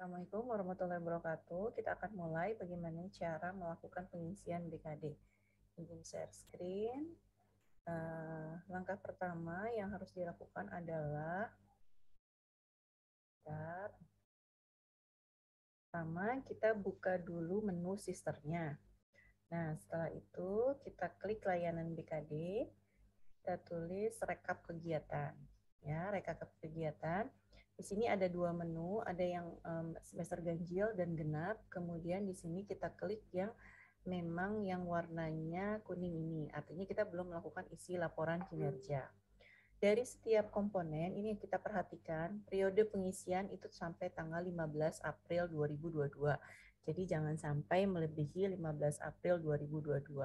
Assalamualaikum warahmatullahi wabarakatuh. Kita akan mulai bagaimana cara melakukan pengisian BKD. Izin share screen. Uh, langkah pertama yang harus dilakukan adalah Bentar. Pertama, kita buka dulu menu sisternya. Nah, setelah itu kita klik layanan BKD, kita tulis rekap kegiatan. Ya, rekap kegiatan di sini ada dua menu, ada yang um, semester ganjil dan genap. Kemudian di sini kita klik yang memang yang warnanya kuning ini. Artinya kita belum melakukan isi laporan kinerja. Dari setiap komponen, ini yang kita perhatikan, periode pengisian itu sampai tanggal 15 April 2022. Jadi jangan sampai melebihi 15 April 2022.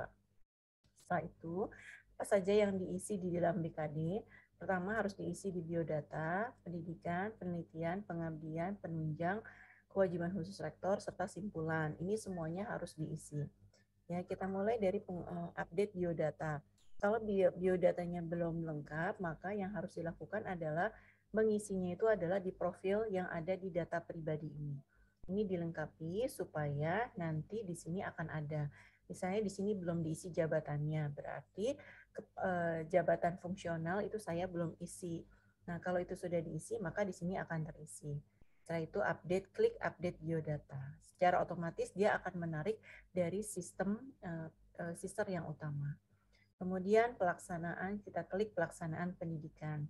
Setelah itu, apa saja yang diisi di dalam BKD, Pertama harus diisi di biodata, pendidikan, penelitian, pengabdian, penunjang, kewajiban khusus rektor, serta simpulan. Ini semuanya harus diisi. Ya, kita mulai dari eh, update biodata. Kalau biodatanya belum lengkap, maka yang harus dilakukan adalah mengisinya itu adalah di profil yang ada di data pribadi ini. Ini dilengkapi supaya nanti di sini akan ada Misalnya di sini belum diisi jabatannya, berarti ke, eh, jabatan fungsional itu saya belum isi. Nah, kalau itu sudah diisi, maka di sini akan terisi. Setelah itu update, klik update biodata. Secara otomatis dia akan menarik dari sistem eh, eh sister yang utama. Kemudian pelaksanaan, kita klik pelaksanaan pendidikan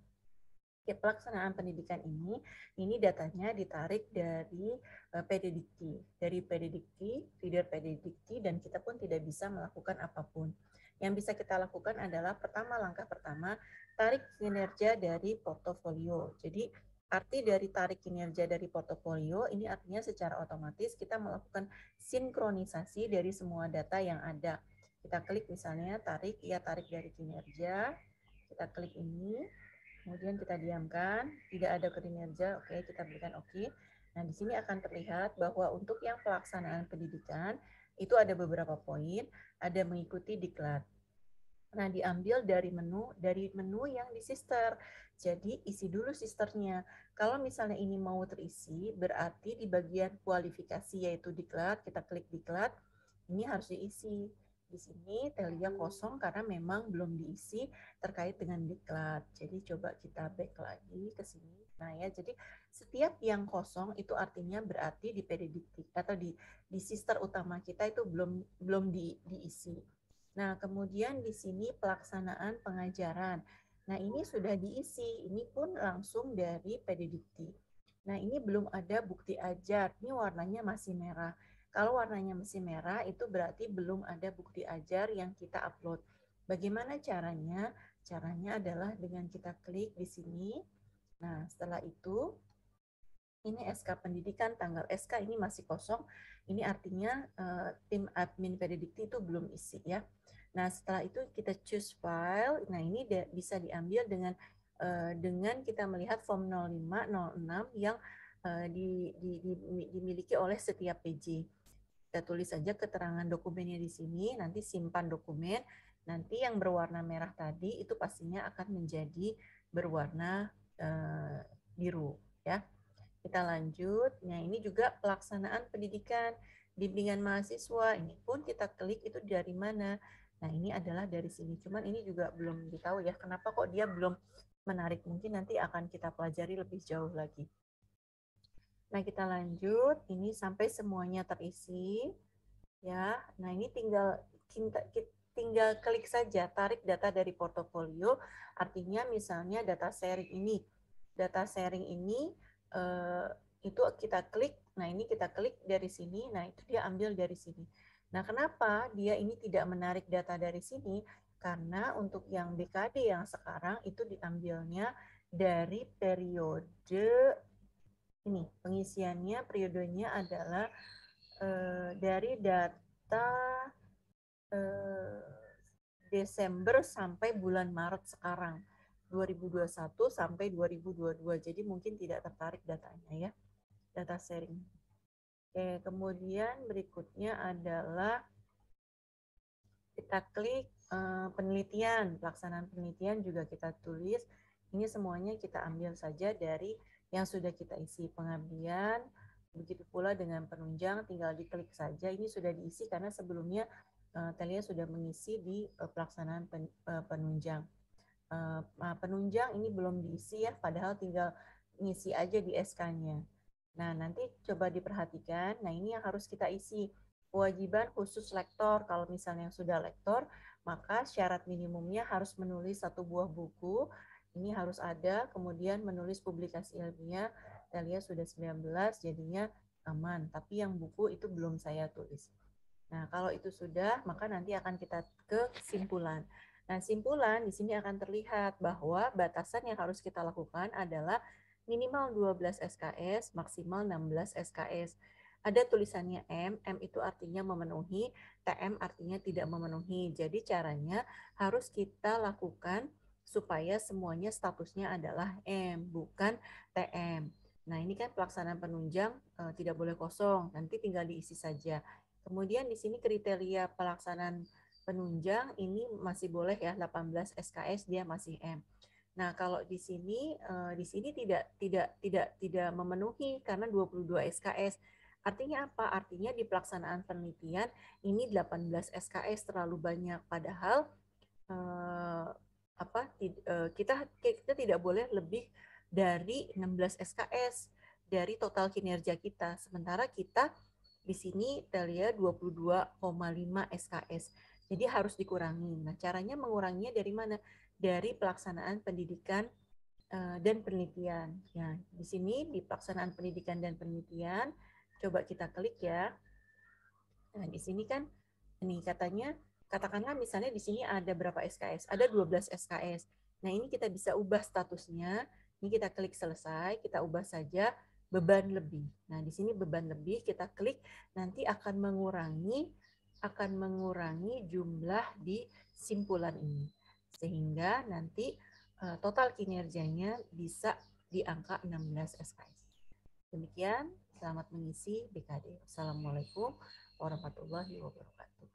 pelaksanaan pendidikan ini, ini datanya ditarik dari eh, pedidikti, dari pedidikti, feeder pedidikti, dan kita pun tidak bisa melakukan apapun. Yang bisa kita lakukan adalah pertama langkah pertama, tarik kinerja dari portofolio. Jadi Arti dari tarik kinerja dari portofolio ini artinya secara otomatis kita melakukan sinkronisasi dari semua data yang ada. Kita klik misalnya tarik, ya tarik dari kinerja. Kita klik ini, Kemudian kita diamkan, tidak ada kinerja, oke, kita berikan oke. Nah, di sini akan terlihat bahwa untuk yang pelaksanaan pendidikan, itu ada beberapa poin, ada mengikuti diklat. Nah, diambil dari menu dari menu yang di sister. Jadi isi dulu sisternya. Kalau misalnya ini mau terisi, berarti di bagian kualifikasi yaitu diklat, kita klik diklat, ini harus diisi. Di sini telia hmm. kosong karena memang belum diisi terkait dengan diklat. Jadi coba kita back lagi ke sini. Nah ya, jadi setiap yang kosong itu artinya berarti di pedidikti atau di di sister utama kita itu belum belum di, diisi. Nah, kemudian di sini pelaksanaan pengajaran. Nah, ini sudah diisi. Ini pun langsung dari pedidikti Nah, ini belum ada bukti ajar. Ini warnanya masih merah. Kalau warnanya masih merah, itu berarti belum ada bukti ajar yang kita upload. Bagaimana caranya? Caranya adalah dengan kita klik di sini. Nah, setelah itu, ini SK pendidikan, tanggal SK ini masih kosong. Ini artinya uh, tim admin Pedidikti itu belum isi ya. Nah, setelah itu kita choose file. Nah, ini bisa diambil dengan uh, dengan kita melihat form 05, 06 yang uh, di, di, di, dimiliki oleh setiap PJ. Kita tulis saja keterangan dokumennya di sini, nanti simpan dokumen. Nanti yang berwarna merah tadi itu pastinya akan menjadi berwarna eh, biru ya. Kita lanjut. Nah, ini juga pelaksanaan pendidikan bimbingan mahasiswa. Ini pun kita klik itu dari mana. Nah, ini adalah dari sini. Cuman ini juga belum diketahui ya kenapa kok dia belum menarik. Mungkin nanti akan kita pelajari lebih jauh lagi. Nah, kita lanjut ini sampai semuanya terisi ya. Nah, ini tinggal kita, tinggal klik saja tarik data dari portofolio. Artinya misalnya data sharing ini. Data sharing ini eh, itu kita klik. Nah, ini kita klik dari sini. Nah, itu dia ambil dari sini. Nah, kenapa dia ini tidak menarik data dari sini? Karena untuk yang BKD yang sekarang itu diambilnya dari periode ini pengisiannya periodenya adalah eh, dari data eh, Desember sampai bulan Maret sekarang 2021 sampai 2022 jadi mungkin tidak tertarik datanya ya data sharing Oke, kemudian berikutnya adalah kita klik eh, penelitian pelaksanaan penelitian juga kita tulis ini semuanya kita ambil saja dari yang sudah kita isi pengabdian. Begitu pula dengan penunjang, tinggal diklik saja. Ini sudah diisi karena sebelumnya eh, Telia sudah mengisi di eh, pelaksanaan eh, penunjang. Penunjang ini belum diisi ya, padahal tinggal ngisi aja di SK-nya. Nah, nanti coba diperhatikan. Nah, ini yang harus kita isi. Kewajiban khusus lektor, kalau misalnya yang sudah lektor, maka syarat minimumnya harus menulis satu buah buku ini harus ada, kemudian menulis publikasi ilmiah, saya lihat sudah 19, jadinya aman. Tapi yang buku itu belum saya tulis. Nah, kalau itu sudah, maka nanti akan kita ke kesimpulan. Nah, simpulan di sini akan terlihat bahwa batasan yang harus kita lakukan adalah minimal 12 SKS, maksimal 16 SKS. Ada tulisannya M, M itu artinya memenuhi, TM artinya tidak memenuhi. Jadi caranya harus kita lakukan supaya semuanya statusnya adalah M, bukan TM. Nah, ini kan pelaksanaan penunjang e, tidak boleh kosong, nanti tinggal diisi saja. Kemudian di sini kriteria pelaksanaan penunjang ini masih boleh ya 18 SKS dia masih M. Nah, kalau di sini e, di sini tidak tidak tidak tidak memenuhi karena 22 SKS. Artinya apa? Artinya di pelaksanaan penelitian ini 18 SKS terlalu banyak padahal eh, apa eh, kita kita tidak boleh lebih dari 16 SKS dari total kinerja kita. Sementara kita di sini Telia 22,5 SKS. Jadi harus dikurangi. Nah, caranya menguranginya dari mana? Dari pelaksanaan pendidikan eh, dan penelitian. Ya, di sini di pelaksanaan pendidikan dan penelitian, coba kita klik ya. Nah, di sini kan ini katanya katakanlah misalnya di sini ada berapa SKS? Ada 12 SKS. Nah, ini kita bisa ubah statusnya. Ini kita klik selesai, kita ubah saja beban lebih. Nah, di sini beban lebih kita klik nanti akan mengurangi akan mengurangi jumlah di simpulan ini. Sehingga nanti eh, total kinerjanya bisa di angka 16 SKS. Demikian, selamat mengisi BKD. Assalamualaikum warahmatullahi wabarakatuh.